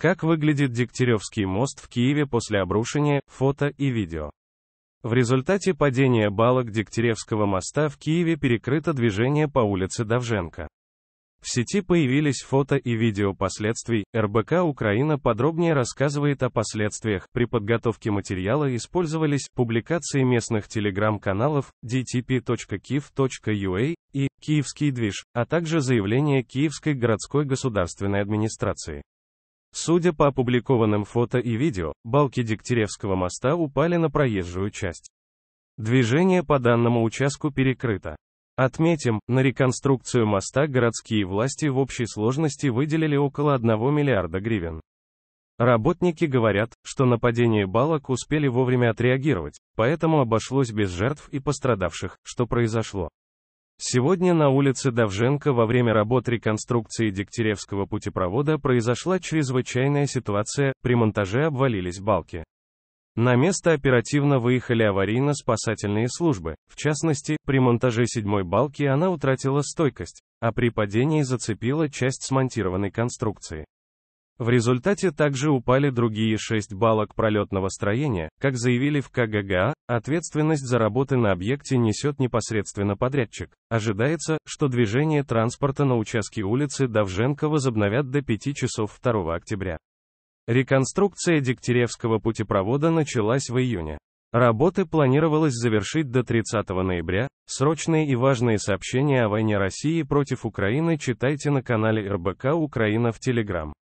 Как выглядит Дегтяревский мост в Киеве после обрушения, фото и видео. В результате падения балок Дегтяревского моста в Киеве перекрыто движение по улице Давженко. В сети появились фото и видео последствий. РБК Украина подробнее рассказывает о последствиях. При подготовке материала использовались публикации местных телеграм-каналов dtp.kiev.ua и «Киевский движ», а также заявление Киевской городской государственной администрации. Судя по опубликованным фото и видео, балки Дегтяревского моста упали на проезжую часть. Движение по данному участку перекрыто. Отметим, на реконструкцию моста городские власти в общей сложности выделили около 1 миллиарда гривен. Работники говорят, что нападение балок успели вовремя отреагировать, поэтому обошлось без жертв и пострадавших, что произошло. Сегодня на улице Давженко во время работ реконструкции Дегтяревского путепровода произошла чрезвычайная ситуация, при монтаже обвалились балки. На место оперативно выехали аварийно-спасательные службы, в частности, при монтаже седьмой балки она утратила стойкость, а при падении зацепила часть смонтированной конструкции. В результате также упали другие 6 балок пролетного строения, как заявили в КГГА, ответственность за работы на объекте несет непосредственно подрядчик. Ожидается, что движение транспорта на участке улицы Давженко возобновят до 5 часов 2 октября. Реконструкция Дегтяревского путепровода началась в июне. Работы планировалось завершить до 30 ноября. Срочные и важные сообщения о войне России против Украины читайте на канале РБК Украина в Телеграм.